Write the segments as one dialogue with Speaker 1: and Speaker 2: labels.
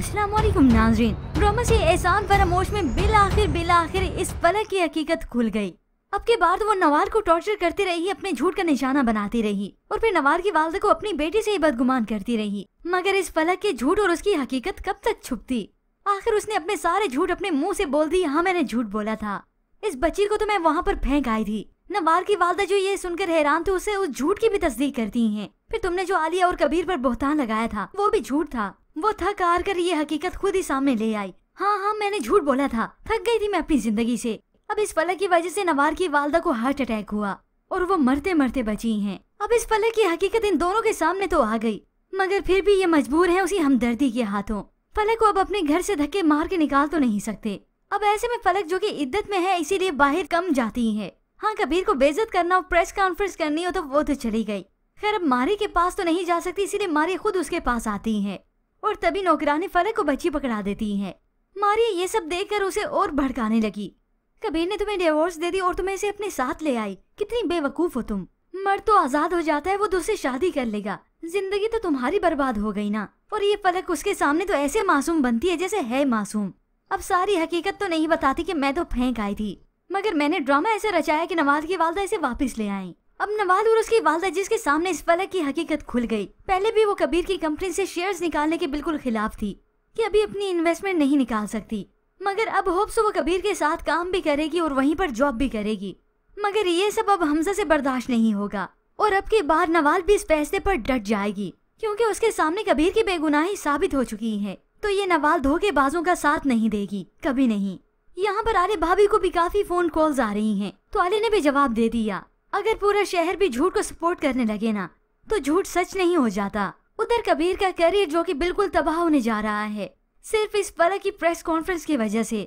Speaker 1: असलम नाजरीन ब्रह्मसी एहसान फरामोश में बिल आखिर बिल आखिर इस पलक की हकीकत खुल गई अब के बाद वो नवार को टॉर्चर करती रही अपने झूठ का निशाना बनाती रही और फिर नवार की वालदा को अपनी बेटी से ही बदगुमान करती रही मगर इस पलक के झूठ और उसकी हकीकत कब तक छुपती आखिर उसने अपने सारे झूठ अपने मुँह से बोल दी हाँ मैंने झूठ बोला था इस बच्ची को तो मैं वहाँ पर फेंक आई थी नवार की वालदा जो ये सुनकर हैरान थी उसे उस झूठ की भी तस्दीक करती है फिर तुमने जो आलिया और कबीर पर बोहतान लगाया था वो भी झूठ था वो थक हार कर ये हकीकत खुद ही सामने ले आई हाँ हाँ मैंने झूठ बोला था थक गई थी मैं अपनी जिंदगी से अब इस फलक की वजह से नवार की वालदा को हार्ट अटैक हुआ और वो मरते मरते बची हैं। अब इस फलक की हकीकत इन दोनों के सामने तो आ गई मगर फिर भी ये मजबूर है उसी हमदर्दी के हाथों फलक को अब अपने घर से धक्के मार के निकाल तो नहीं सकते अब ऐसे में फलक जो कि इद्दत में है इसीलिए बाहर कम जाती है हाँ कबीर को बेजत करना और प्रेस कॉन्फ्रेंस करनी हो तो वो तो चली गई खैर अब मारी के पास तो नहीं जा सकती इसीलिए मारी खुद उसके पास आती है और तभी नौकरानी फलक को बच्ची पकड़ा देती है मारिया ये सब देखकर उसे और भड़काने लगी कबीर ने तुम्हें डिवोर्स दे दी और तुम्हें इसे अपने साथ ले आई कितनी बेवकूफ हो तुम मर्द तो आजाद हो जाता है वो दूसरी शादी कर लेगा जिंदगी तो तुम्हारी बर्बाद हो गई ना और ये फलक उसके सामने तो ऐसे मासूम बनती है जैसे है मासूम अब सारी हकीकत तो नहीं बताती कि मैं तो फेंक आई थी मगर मैंने ड्रामा ऐसे रचाया कि नवाज की वालदा इसे वापस ले आई अब नवाद और उसकी वालदा जिसके सामने इस फलक की हकीकत खुल गई पहले भी वो कबीर की कंपनी से शेयर्स निकालने के बिल्कुल खिलाफ थी कि अभी अपनी इन्वेस्टमेंट नहीं निकाल सकती मगर अब होप्स वो कबीर के साथ काम भी करेगी और वहीं पर जॉब भी करेगी मगर ये सब अब हमजा से बर्दाश्त नहीं होगा और अब की बार नवाल भी इस फैसले पर डट जाएगी क्योंकि उसके सामने कबीर की बेगुनाही साबित हो चुकी है तो ये नवाल धोखेबाजों का साथ नहीं देगी कभी नहीं यहाँ पर आले भाभी को भी काफी फोन कॉल्स आ रही हैं, तो आले ने भी जवाब दे दिया अगर पूरा शहर भी झूठ को सपोर्ट करने लगे ना तो झूठ सच नहीं हो जाता उधर कबीर का करियर जो कि बिल्कुल तबाह होने जा रहा है सिर्फ इस पल की प्रेस कॉन्फ्रेंस की वजह से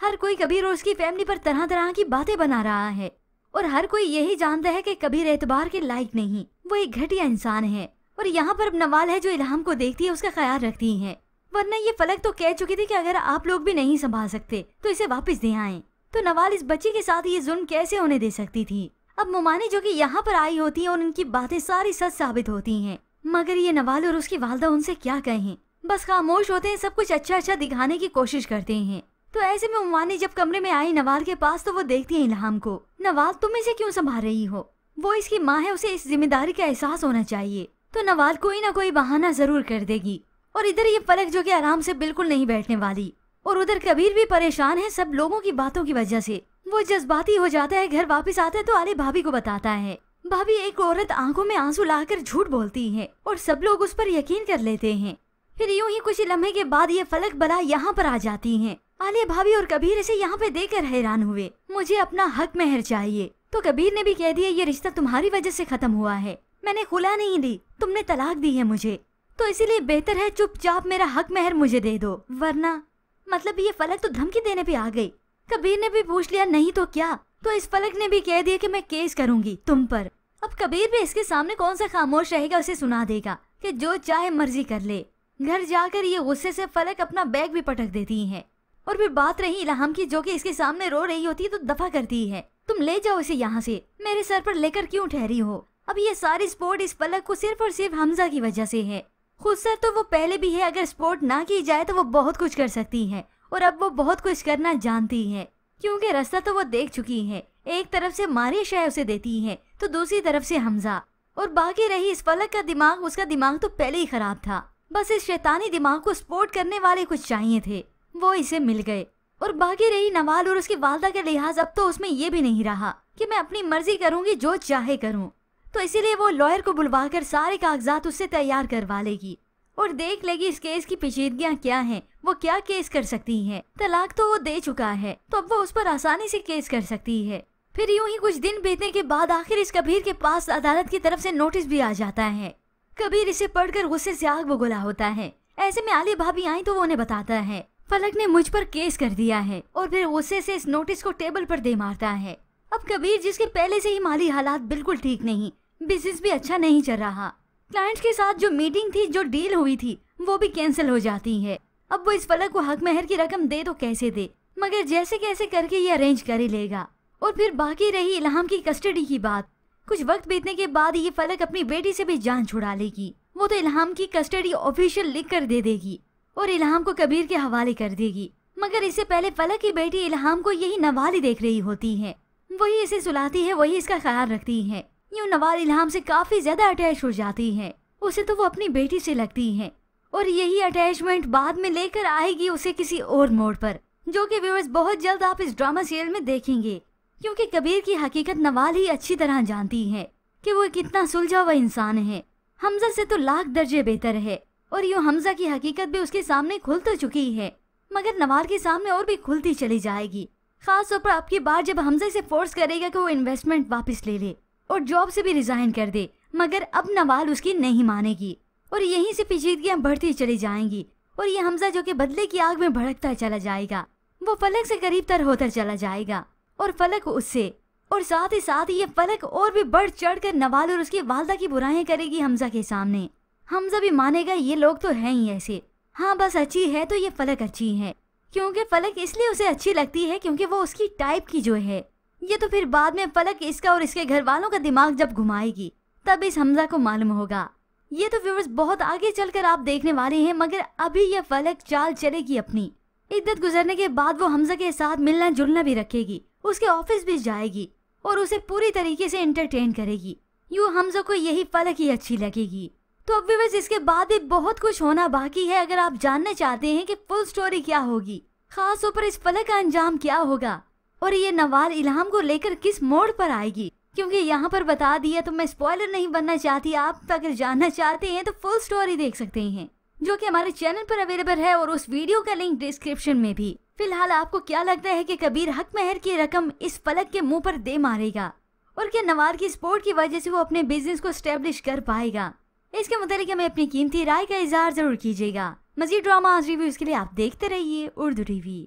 Speaker 1: हर कोई कबीर और उसकी फैमिली पर तरह तरह की बातें बना रहा है और हर कोई यही जानता है कि कबीर एतबार के लायक नहीं वो एक घटिया इंसान है और यहाँ पर अब नवाल है जो इलाहम को देखती है उसका ख्याल रखती है वरना ये फलक तो कह चुकी थी कि अगर आप लोग भी नहीं संभाल सकते तो इसे वापस दे आए तो नवाल इस बच्ची के साथ ये जुर्म कैसे होने दे सकती थी अब मुमानी जो कि यहाँ पर आई होती हैं और उनकी बातें सारी सच साबित होती हैं मगर ये नवाल और उसकी वालदा उनसे क्या कहें बस खामोश होते हैं सब कुछ अच्छा अच्छा दिखाने की कोशिश करते हैं तो ऐसे में उमानी जब कमरे में आई नवाल के पास तो वो देखती है इल्हाम को नवाल तुम इसे क्यों संभाल रही हो वो इसकी माँ है उसे इस जिम्मेदारी का एहसास होना चाहिए तो नवाल कोई ना कोई बहाना जरूर कर देगी और इधर ये फलक जो कि आराम से बिल्कुल नहीं बैठने वाली और उधर कबीर भी परेशान है सब लोगों की बातों की वजह से वो जज्बाती हो जाता है घर वापस आता है तो आले भाभी को बताता है भाभी एक औरत आंखों में आंसू लाकर झूठ बोलती है और सब लोग उस पर यकीन कर लेते हैं फिर यूं ही कुछ लम्हे के बाद ये फलक बला यहाँ पर आ जाती है आलिया भाभी और कबीर इसे यहाँ पे देकर हैरान हुए मुझे अपना हक मेहर चाहिए तो कबीर ने भी कह दिया ये रिश्ता तुम्हारी वजह से खत्म हुआ है मैंने खुला नहीं दी तुमने तलाक दी है मुझे तो इसीलिए बेहतर है चुपचाप मेरा हक मेहर मुझे दे दो वरना मतलब ये फलक तो धमकी देने पे आ गई कबीर ने भी पूछ लिया नहीं तो क्या तो इस फलक ने भी कह दिया कि मैं केस करूंगी तुम पर अब कबीर भी इसके सामने कौन सा खामोश रहेगा उसे सुना देगा कि जो चाहे मर्जी कर ले घर जाकर ये गुस्से से फलक अपना बैग भी पटक देती है और फिर बात रही इलाहम की जो कि इसके सामने रो रही होती है तो दफा करती है तुम ले जाओ इसे यहाँ से मेरे सर पर लेकर क्यों ठहरी हो अब ये सारी स्पोर्ट इस पलक को सिर्फ और सिर्फ हमजा की वजह से है खुद सर तो वो पहले भी है अगर स्पोर्ट ना की जाए तो वो बहुत कुछ कर सकती है और अब वो बहुत कुछ करना जानती है क्योंकि रास्ता तो वो देख चुकी है एक तरफ से मारी शाह उसे देती है तो दूसरी तरफ से हमजा और बाकी रही इस फलक का दिमाग उसका दिमाग तो पहले ही खराब था बस इस शैतानी दिमाग को सपोर्ट करने वाले कुछ चाहिए थे वो इसे मिल गए और बाकी रही नवाल और उसकी वालदा का लिहाज अब तो उसमें ये भी नहीं रहा कि मैं अपनी मर्जी करूंगी जो चाहे करूं तो इसीलिए वो लॉयर को बुलवा कर सारे कागजात उससे तैयार करवा लेगी और देख लेगी इस केस की पेचीदगियाँ क्या हैं वो क्या केस कर सकती है तलाक तो वो दे चुका है तो अब वो उस पर आसानी से केस कर सकती है फिर यूं ही कुछ दिन बीतने के बाद आखिर इस कबीर के पास अदालत की तरफ से नोटिस भी आ जाता है कबीर इसे पढ़कर गुस्से से आग बुगुला होता है ऐसे में आली भाभी आई तो वो उन्हें बताता है फलक ने मुझ पर केस कर दिया है और फिर गुस्से से इस नोटिस को टेबल पर दे मारता है अब कबीर जिसके पहले से ही माली हालात बिल्कुल ठीक नहीं बिजनेस भी अच्छा नहीं चल रहा क्लाइंट्स के साथ जो मीटिंग थी जो डील हुई थी वो भी कैंसिल हो जाती है अब वो इस फलक को हक महर की रकम दे तो कैसे दे मगर जैसे कैसे करके ये अरेंज कर ही लेगा और फिर बाकी रही इलाम की कस्टडी की बात कुछ वक्त बीतने के बाद ये फलक अपनी बेटी से भी जान छुड़ा लेगी वो तो इल्हाम की कस्टडी ऑफिशियल लिख कर दे देगी और इल्हाम को कबीर के हवाले कर देगी मगर इससे पहले फलक की बेटी इल्हाम को यही नवाली देख रही होती है वही इसे सुलाती है वही इसका ख्याल रखती है यूँ नवाज इल्हाम से काफ़ी ज़्यादा अटैच हो जाती है उसे तो वो अपनी बेटी से लगती है और यही अटैचमेंट बाद में लेकर आएगी उसे किसी और मोड़ पर जो कि व्यूअर्स बहुत जल्द आप इस ड्रामा सीरियल में देखेंगे क्योंकि कबीर की हकीकत नवाल ही अच्छी तरह जानती है कि वो कितना सुलझा हुआ इंसान है हमजा से तो लाख दर्जे बेहतर है और यूँ हमजा की हकीकत भी उसके सामने खुल तो चुकी है मगर नवाल के सामने और भी खुलती चली जाएगी खास तौर पर आपकी बार जब हमजा इसे फोर्स करेगा कि वो इन्वेस्टमेंट वापस ले ले और जॉब से भी रिजाइन कर दे मगर अब नवाल उसकी नहीं मानेगी और यहीं से पेचीदगियाँ बढ़ती चली जाएंगी और ये हमजा जो कि बदले की आग में भड़कता चला जाएगा वो फलक से करीब तर होता चला जाएगा और फलक उससे और साथ ही साथ ये फलक और भी बढ़ चढ़ कर नवाल और उसकी वालदा की बुराई करेगी हमजा के सामने हमजा भी मानेगा ये लोग तो है ही ऐसे हाँ बस अच्छी है तो ये फलक अच्छी है क्योंकि फलक इसलिए उसे अच्छी लगती है क्योंकि वो उसकी टाइप की जो है ये तो फिर बाद में फलक इसका और इसके घर वालों का दिमाग जब घुमाएगी तब इस हमजा को मालूम होगा ये तो व्यूवर्स बहुत आगे चलकर आप देखने वाले हैं मगर अभी यह फलक चाल चलेगी अपनी इद्दत गुजरने के बाद वो हमजा के साथ मिलना जुलना भी रखेगी उसके ऑफिस भी जाएगी और उसे पूरी तरीके से इंटरटेन करेगी यू हमजा को यही फलक ही अच्छी लगेगी तो अब व्यूवर्स इसके बाद भी बहुत कुछ होना बाकी है अगर आप जानना चाहते हैं कि फुल स्टोरी क्या होगी खास तौर पर इस फलक का अंजाम क्या होगा और ये नवाल इलाम को लेकर किस मोड़ पर आएगी क्योंकि यहाँ पर बता दिया तो मैं स्पॉइलर नहीं बनना चाहती आप तो अगर जानना चाहते हैं तो फुल स्टोरी देख सकते हैं जो कि हमारे चैनल पर अवेलेबल है और उस वीडियो का लिंक डिस्क्रिप्शन में भी फिलहाल आपको क्या लगता है कि कबीर हक महर की रकम इस फलक के मुंह पर दे मारेगा और क्या नवाल की स्पोर्ट की वजह से वो अपने बिजनेस को स्टेब्लिश कर पाएगा इसके मुतालिक हमें अपनी कीमती राय का इजहार जरूर कीजिएगा मजीद ड्रामा रिव्यू के लिए आप देखते रहिए उर्दू टीवी